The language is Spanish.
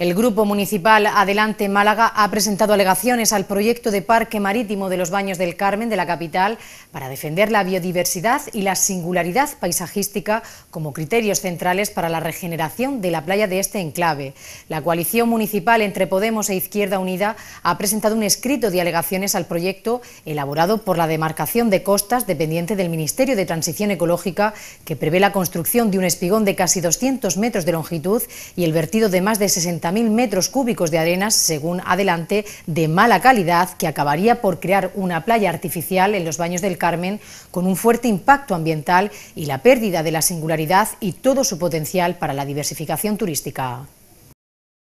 El Grupo Municipal Adelante Málaga ha presentado alegaciones al proyecto de Parque Marítimo de los Baños del Carmen de la capital para defender la biodiversidad y la singularidad paisajística como criterios centrales para la regeneración de la playa de este enclave. La coalición municipal entre Podemos e Izquierda Unida ha presentado un escrito de alegaciones al proyecto elaborado por la demarcación de costas dependiente del Ministerio de Transición Ecológica que prevé la construcción de un espigón de casi 200 metros de longitud y el vertido de más de 60 mil metros cúbicos de arenas, según adelante, de mala calidad, que acabaría por crear una playa artificial en los baños del Carmen con un fuerte impacto ambiental y la pérdida de la singularidad y todo su potencial para la diversificación turística.